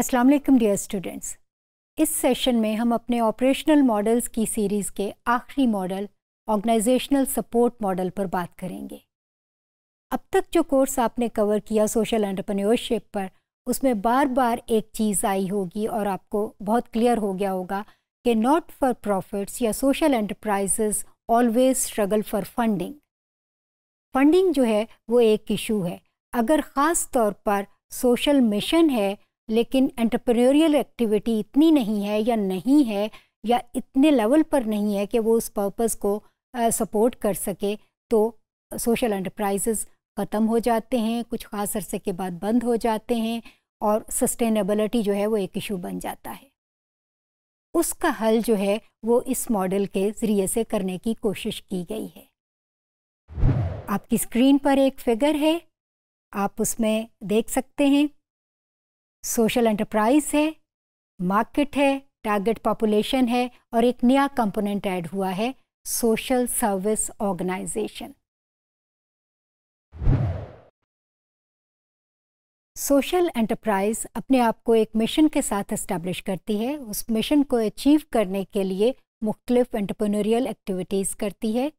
Aslam dear students इस session में हम अपने ऑपरेशनल मॉडल्स की सीरीज़ के आखिरी मॉडल ऑर्गेनाइजेशनल सपोर्ट मॉडल पर बात करेंगे अब तक जो कोर्स आपने कवर किया सोशल एंटरप्रेन्योरशिप पर उसमें बार बार एक चीज़ आई होगी और आपको बहुत क्लियर हो गया होगा कि नॉट फॉर प्रॉफिट्स या social enterprises always struggle for funding funding जो है वो एक इशू है अगर ख़ास तौर पर सोशल मिशन है लेकिन एंटरप्रेन्योरियल एक्टिविटी इतनी नहीं है या नहीं है या इतने लेवल पर नहीं है कि वो उस पर्पस को सपोर्ट कर सके तो सोशल एंटरप्राइजेस ख़त्म हो जाते हैं कुछ ख़ास अरसे के बाद बंद हो जाते हैं और सस्टेनेबलिटी जो है वो एक इशू बन जाता है उसका हल जो है वो इस मॉडल के ज़रिए से करने की कोशिश की गई है आपकी स्क्रीन पर एक फिगर है आप उसमें देख सकते हैं सोशल एंटरप्राइज है मार्केट है टारगेट पॉपुलेशन है और एक नया कंपोनेंट ऐड हुआ है social service organisation social enterprise अपने आप को एक मिशन के साथ इस्टेब्लिश करती है उस मिशन को अचीव करने के लिए मुख्तलिफ एंटरप्रेन्योरियल एक्टिविटीज़ करती है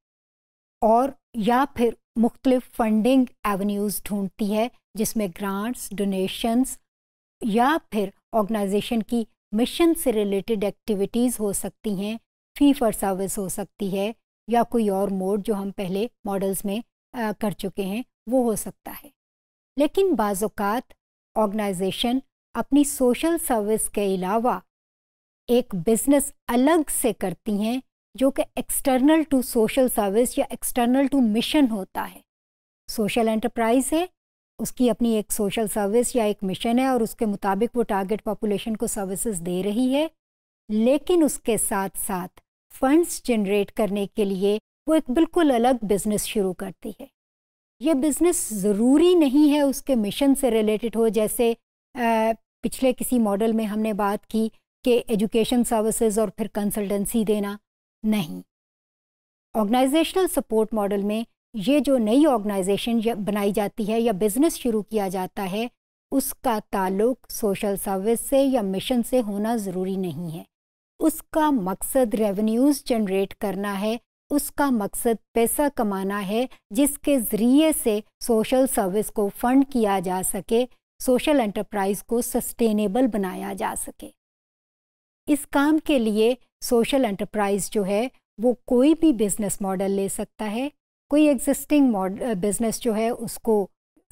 और या फिर मुख्तलिफ फंडिंग एवेन्यूज़ ढूंढती है जिसमें ग्रांट्स डोनेशंस या फिर ऑर्गेनाइजेशन की मिशन से रिलेटेड एक्टिविटीज़ हो सकती हैं फ़ी फॉर सर्विस हो सकती है या कोई और मोड जो हम पहले मॉडल्स में आ, कर चुके हैं वो हो सकता है लेकिन बाज़ात ऑर्गेनाइजेशन अपनी सोशल सर्विस के अलावा एक बिज़नेस अलग से करती हैं जो कि एक्सटर्नल टू सोशल सर्विस या एक्सटर्नल टू मिशन होता है सोशल एंटरप्राइज है उसकी अपनी एक सोशल सर्विस या एक मिशन है और उसके मुताबिक वो टारगेट पॉपुलेशन को सर्विसेज दे रही है लेकिन उसके साथ साथ फंड्स जनरेट करने के लिए वो एक बिल्कुल अलग बिजनेस शुरू करती है ये बिजनेस ज़रूरी नहीं है उसके मिशन से रिलेटेड हो जैसे आ, पिछले किसी मॉडल में हमने बात की कि एजुकेशन सर्विसेज और फिर कंसल्टेंसी देना नहीं ऑर्गेनाइजेशनल सपोर्ट मॉडल में ये जो नई ऑर्गेनाइजेशन बनाई जाती है या बिज़नेस शुरू किया जाता है उसका ताल्लुक सोशल सर्विस से या मिशन से होना ज़रूरी नहीं है उसका मकसद रेवेन्यूज़ जनरेट करना है उसका मकसद पैसा कमाना है जिसके ज़रिए से सोशल सर्विस को फंड किया जा सके सोशल एंटरप्राइज को सस्टेनेबल बनाया जा सके इस काम के लिए सोशल एंटरप्राइज जो है वो कोई भी बिजनेस मॉडल ले सकता है कोई एग्जिस्टिंग बिजनेस जो है उसको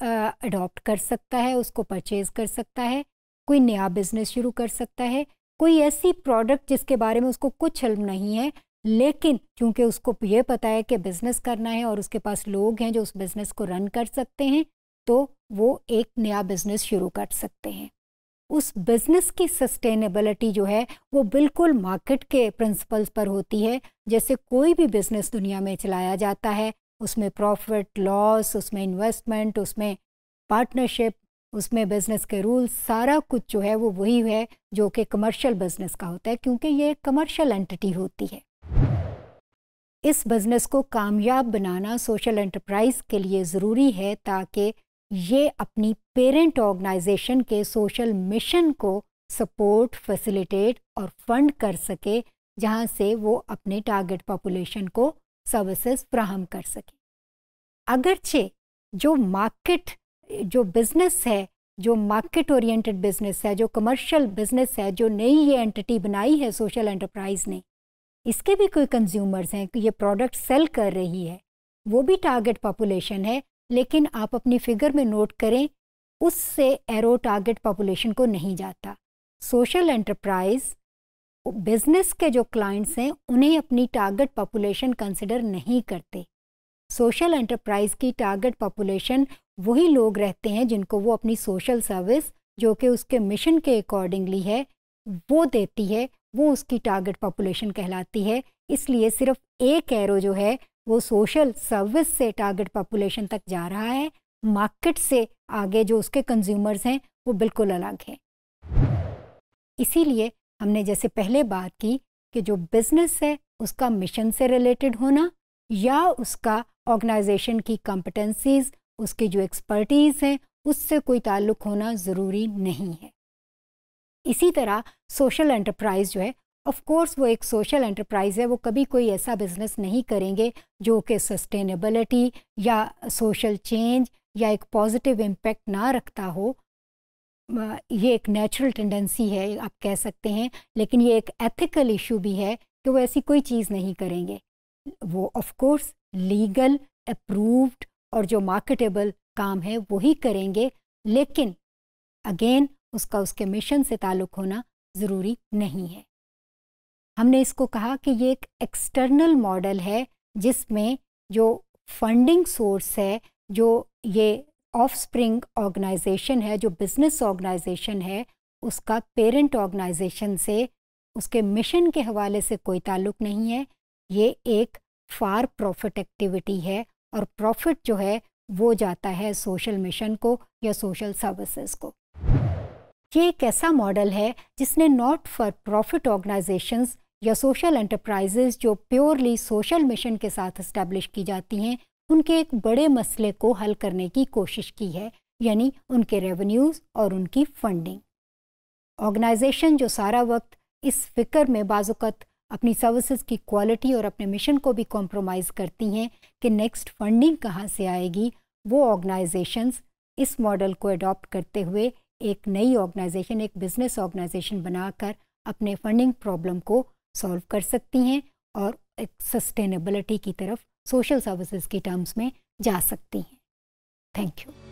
अडॉप्ट कर सकता है उसको परचेज कर सकता है कोई नया बिजनेस शुरू कर सकता है कोई ऐसी प्रोडक्ट जिसके बारे में उसको कुछ इल्म नहीं है लेकिन क्योंकि उसको ये पता है कि बिज़नेस करना है और उसके पास लोग हैं जो उस बिज़नेस को रन कर सकते हैं तो वो एक नया बिज़नेस शुरू कर सकते हैं उस बिज़नेस की सस्टेनेबिलिटी जो है वो बिल्कुल मार्केट के प्रिंसिपल्स पर होती है जैसे कोई भी बिज़नेस दुनिया में चलाया जाता है उसमें प्रॉफिट लॉस उसमें इन्वेस्टमेंट उसमें पार्टनरशिप उसमें बिज़नेस के रूल सारा कुछ जो है वो वही है जो कि कमर्शियल बिज़नेस का होता है क्योंकि ये कमर्शियल एंटिटी होती है इस बिज़नेस को कामयाब बनाना सोशल एंटरप्राइज के लिए ज़रूरी है ताकि ये अपनी पेरेंट ऑर्गेनाइजेशन के सोशल मिशन को सपोर्ट फैसिलिटेट और फंड कर सके जहाँ से वो अपने टारगेट पॉपुलेशन को सर्विसेज फ्राहम कर सकें अगरचे जो मार्केट जो बिज़नेस है जो मार्केट ओरिएंटेड बिज़नेस है जो कमर्शियल बिज़नेस है जो नई ये एंटिटी बनाई है सोशल एंटरप्राइज ने इसके भी कोई कंज्यूमर्स हैं कि ये प्रोडक्ट सेल कर रही है वो भी टारगेट पॉपुलेशन है लेकिन आप अपनी फिगर में नोट करें उससे एरो टारगेट पॉपुलेशन को नहीं जाता सोशल एंटरप्राइज बिजनेस के जो क्लाइंट्स हैं उन्हें अपनी टारगेट पॉपुलेशन कंसिडर नहीं करते सोशल एंटरप्राइज की टारगेट पॉपुलेशन वही लोग रहते हैं जिनको वो अपनी सोशल सर्विस जो कि उसके मिशन के अकॉर्डिंगली है वो देती है वो उसकी टारगेट पॉपुलेशन कहलाती है इसलिए सिर्फ एक एरो जो है वो सोशल सर्विस से टारगेट पॉपुलेशन तक जा रहा है मार्केट से आगे जो उसके कंज्यूमर्स हैं वो बिल्कुल अलग है इसीलिए हमने जैसे पहले बात की कि जो बिज़नेस है उसका मिशन से रिलेटेड होना या उसका ऑर्गेनाइजेशन की कॉम्पिटेंसीज उसकी जो एक्सपर्टीज़ हैं उससे कोई ताल्लुक होना ज़रूरी नहीं है इसी तरह सोशल एंटरप्राइज जो है ऑफ कोर्स वो एक सोशल एंटरप्राइज़ है वो कभी कोई ऐसा बिज़नेस नहीं करेंगे जो कि सस्टेनेबलिटी या सोशल चेंज या एक पॉजिटिव इम्पेक्ट ना रखता हो ये एक नेचुरल टेंडेंसी है आप कह सकते हैं लेकिन ये एक एथिकल इशू भी है कि वो ऐसी कोई चीज़ नहीं करेंगे वो ऑफ कोर्स लीगल अप्रूव्ड और जो मार्केटेबल काम है वही करेंगे लेकिन अगेन उसका उसके मिशन से ताल्लुक होना ज़रूरी नहीं है हमने इसको कहा कि ये एक एक्सटर्नल मॉडल है जिसमें जो फंडिंग सोर्स है जो ये ऑफ स्प्रिंग ऑर्गेनाइजेशन है जो बिजनेस ऑर्गेनाइजेशन है उसका पेरेंट ऑर्गेनाइजेशन से उसके मिशन के हवाले से कोई ताल्लुक नहीं है ये एक फार प्रॉफिट एक्टिविटी है और प्रॉफिट जो है वो जाता है सोशल मिशन को या सोशल सर्विसेज को ये एक ऐसा मॉडल है जिसने नॉट फॉर प्रॉफिट ऑर्गेनाइजेशंस या सोशल एंटरप्राइजेज जो प्योरली सोशल मिशन के साथ इस्टेब्लिश की जाती हैं उनके एक बड़े मसले को हल करने की कोशिश की है यानी उनके रेवेन्यूज़ और उनकी फंडिंग ऑर्गेनाइजेशन जो सारा वक्त इस फिक्र में बाजुकत अपनी सर्विसेज की क्वालिटी और अपने मिशन को भी कॉम्प्रोमाइज़ करती हैं कि नेक्स्ट फंडिंग कहाँ से आएगी वो ऑर्गेनाइजेशंस इस मॉडल को अडॉप्ट करते हुए एक नई ऑर्गेनाइजेशन एक बिज़नेस ऑर्गेनाइजेशन बनाकर अपने फंडिंग प्रॉब्लम को सॉल्व कर सकती हैं और सस्टेनेबिलिटी की तरफ सोशल सर्विसेज के टर्म्स में जा सकती हैं थैंक यू